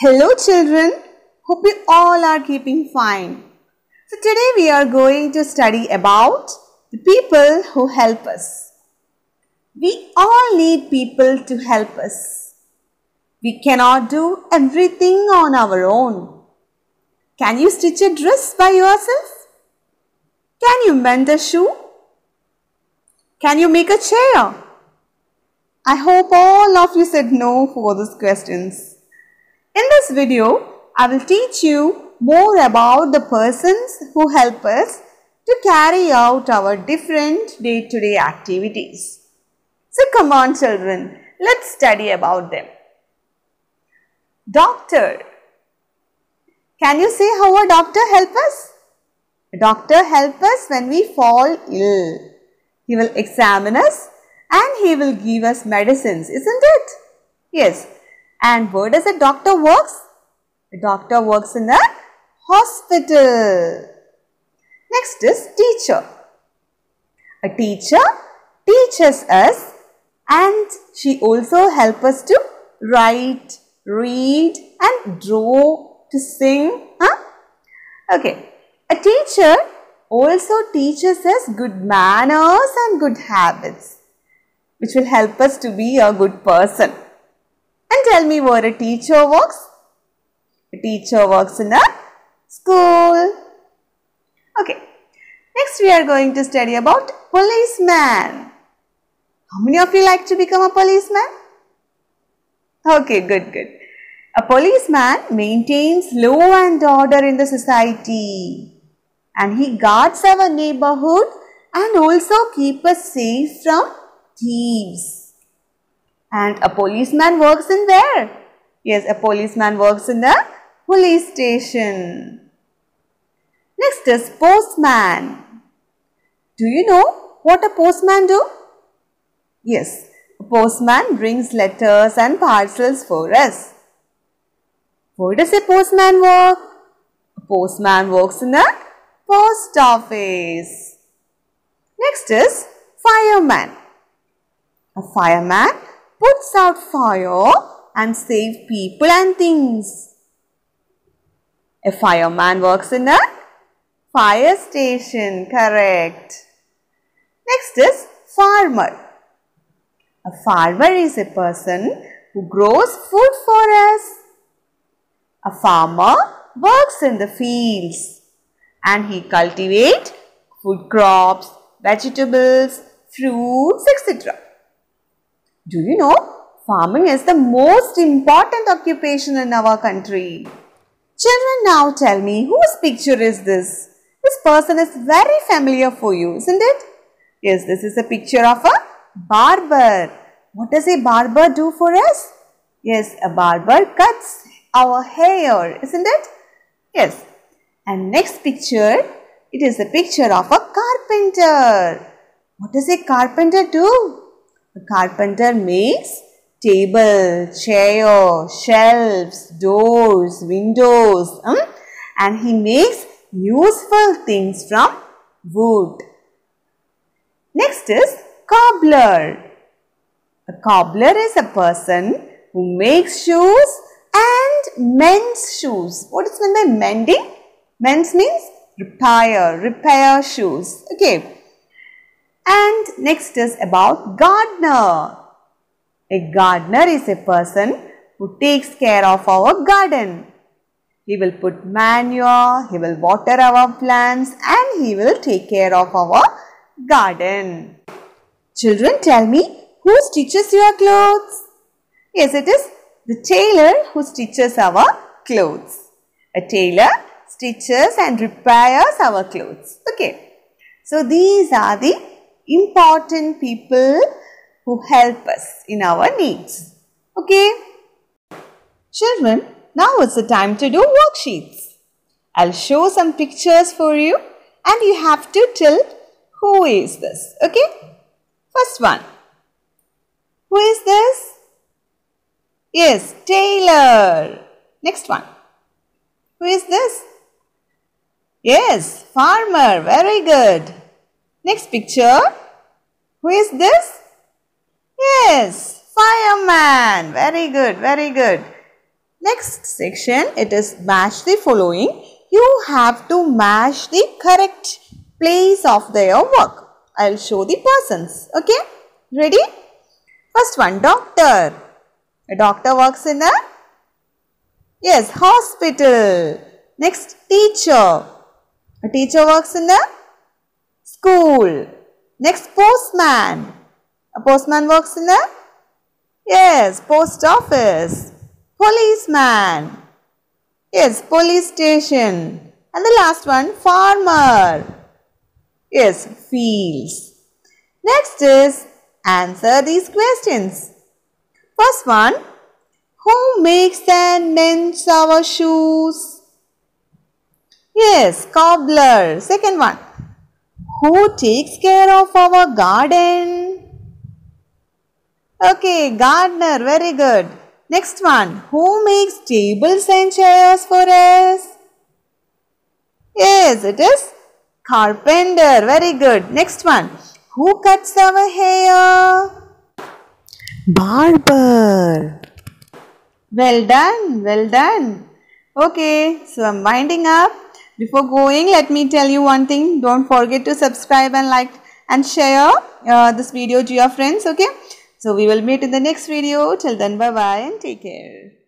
Hello children, hope you all are keeping fine. So today we are going to study about the people who help us. We all need people to help us. We cannot do everything on our own. Can you stitch a dress by yourself? Can you mend a shoe? Can you make a chair? I hope all of you said no for those questions. In this video, I will teach you more about the persons who help us to carry out our different day-to-day -day activities. So come on children, let's study about them. Doctor. Can you say how a doctor helps us? A doctor helps us when we fall ill. He will examine us and he will give us medicines, isn't it? Yes, and where does a doctor works? A doctor works in a hospital. Next is teacher. A teacher teaches us and she also helps us to write, read and draw, to sing. Huh? Okay. A teacher also teaches us good manners and good habits which will help us to be a good person. And tell me where a teacher works. A teacher works in a school. Okay. Next we are going to study about policeman. How many of you like to become a policeman? Okay, good, good. A policeman maintains law and order in the society and he guards our neighborhood and also keep us safe from thieves. And a policeman works in where? Yes, a policeman works in the police station. Next is postman. Do you know what a postman do? Yes, a postman brings letters and parcels for us. Where does a postman work? A postman works in a post office. Next is fireman. A fireman puts out fire and save people and things. A fireman works in a fire station, correct. Next is farmer. A farmer is a person who grows food for us. A farmer works in the fields and he cultivates food crops, vegetables, fruits, etc. Do you know, farming is the most important occupation in our country. Children now tell me, whose picture is this? This person is very familiar for you, isn't it? Yes, this is a picture of a barber. What does a barber do for us? Yes, a barber cuts our hair, isn't it? Yes. And next picture, it is a picture of a carpenter. What does a carpenter do? A carpenter makes table, chair, shelves, doors, windows um, and he makes useful things from wood. Next is cobbler. A cobbler is a person who makes shoes and mends shoes. What is meant by mending? Mends means repair, repair shoes. Okay. And next is about gardener. A gardener is a person who takes care of our garden. He will put manure, he will water our plants and he will take care of our garden. Children tell me, who stitches your clothes? Yes, it is the tailor who stitches our clothes. A tailor stitches and repairs our clothes. Okay. So, these are the important people who help us in our needs. Okay? Children, now it's the time to do worksheets. I'll show some pictures for you and you have to tell who is this. Okay? First one. Who is this? Yes, Taylor. Next one. Who is this? Yes, farmer. Very good. Next picture. Who is this? Yes, fireman. Very good, very good. Next section, it is match the following. You have to match the correct place of their work. I will show the persons. Okay, ready? First one, doctor. A doctor works in a Yes, hospital. Next, teacher. A teacher works in a school. Next, postman. A postman works in a? Yes, post office. Policeman. Yes, police station. And the last one, farmer. Yes, fields. Next is answer these questions. First one, who makes and mends our shoes? Yes, cobbler. Second one, who takes care of our garden? Okay, gardener, very good. Next one, who makes tables and chairs for us? Yes, it is carpenter, very good. Next one, who cuts our hair? Barber. Well done, well done. Okay, so I'm winding up. Before going, let me tell you one thing. Don't forget to subscribe and like and share uh, this video to your friends. Okay. So we will meet in the next video. Till then, bye bye and take care.